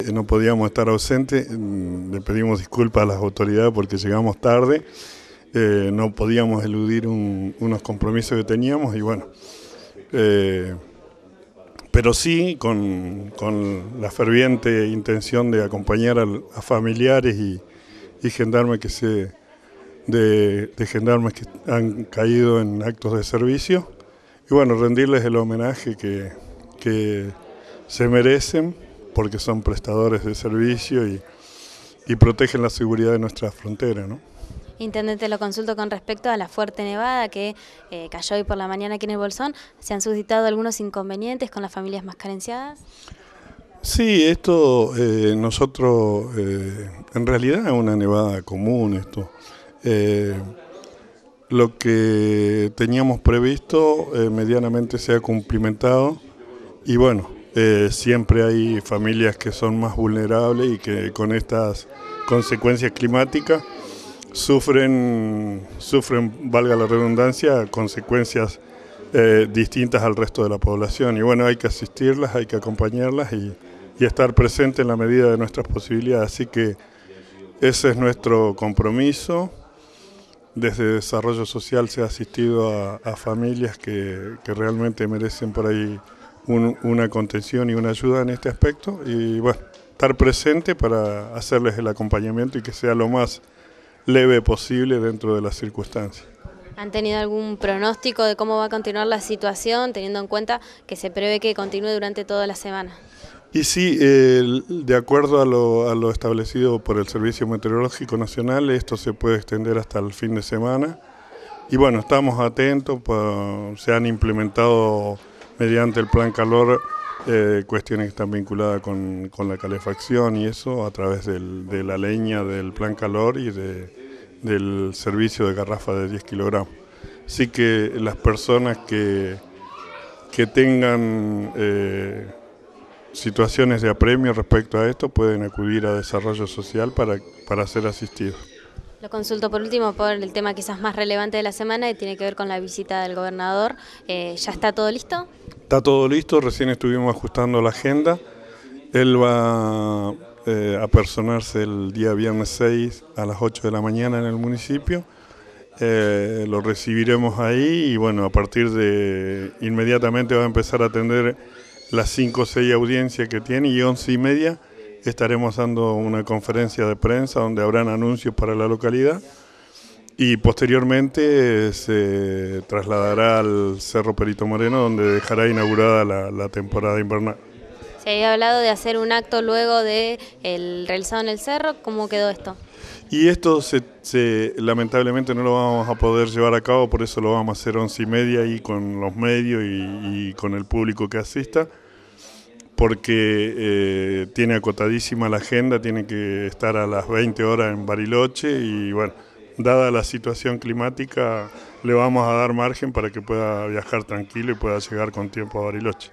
Eh, no podíamos estar ausentes, mm, le pedimos disculpas a las autoridades porque llegamos tarde, eh, no podíamos eludir unos compromisos que teníamos y bueno, eh, pero sí con, la ferviente intención de acompañar a, familiares y, y, gendarmes que se de, de, gendarmes que han caído en actos de servicio y bueno rendirles el homenaje que, que se merecen porque son prestadores de servicio y, protegen la seguridad de nuestra frontera. ¿no? Intendente, lo consulto con respecto a la fuerte nevada que eh, cayó hoy por la mañana aquí en el Bolsón. ¿Se han suscitado algunos inconvenientes con las familias más carenciadas? Sí, esto eh, nosotros, eh, en realidad es una nevada común esto. lo que teníamos previsto medianamente se ha cumplimentado y bueno, eh, siempre hay familias que son más vulnerables y que con estas consecuencias climáticas sufren, sufren valga la redundancia, consecuencias eh, distintas al resto de la población. Y bueno, hay que asistirlas, hay que acompañarlas y, estar presente en la medida de nuestras posibilidades. Así que ese es nuestro compromiso. Desde Desarrollo Social se ha asistido a, familias que realmente merecen por ahí una contención y una ayuda en este aspecto y bueno, estar presente para hacerles el acompañamiento y que sea lo más leve posible dentro de las circunstancias. ¿Han tenido algún pronóstico de cómo va a continuar la situación, teniendo en cuenta que se prevé que continúe durante toda la semana? Y sí, de acuerdo a lo, establecido por el Servicio Meteorológico Nacional, esto se puede extender hasta el fin de semana. Y bueno, estamos atentos, se han implementado mediante el plan calor eh, cuestiones que están vinculadas con, la calefacción y eso a través de la leña del plan calor y del servicio de garrafa de 10 kilogramos. Así que las personas que, que tengan eh, situaciones de apremio respecto a esto pueden acudir a desarrollo social para, para ser asistidos. Lo consulto por último por el tema quizás más relevante de la semana y tiene que ver con la visita del gobernador. Eh, ¿Ya está todo listo? Está todo listo, recién estuvimos ajustando la agenda. Él va eh, a personarse el día viernes 6 a las 8 de la mañana en el municipio. Eh, lo recibiremos ahí y bueno, a partir de inmediatamente va a empezar a atender las 5 o 6 audiencias que tiene y 11 y media estaremos dando una conferencia de prensa donde habrán anuncios para la localidad y posteriormente se trasladará al Cerro Perito Moreno donde dejará inaugurada la, temporada invernal. Se había hablado de hacer un acto luego de el realizado en el cerro, ¿cómo quedó esto? Y esto lamentablemente no lo vamos a poder llevar a cabo, por eso lo vamos a hacer once y media y con los medios y con el público que asista porque eh, tiene acotadísima la agenda, tiene que estar a las 20 horas en Bariloche y bueno, dada la situación climática, le vamos a dar margen para que pueda viajar tranquilo y pueda llegar con tiempo a Bariloche.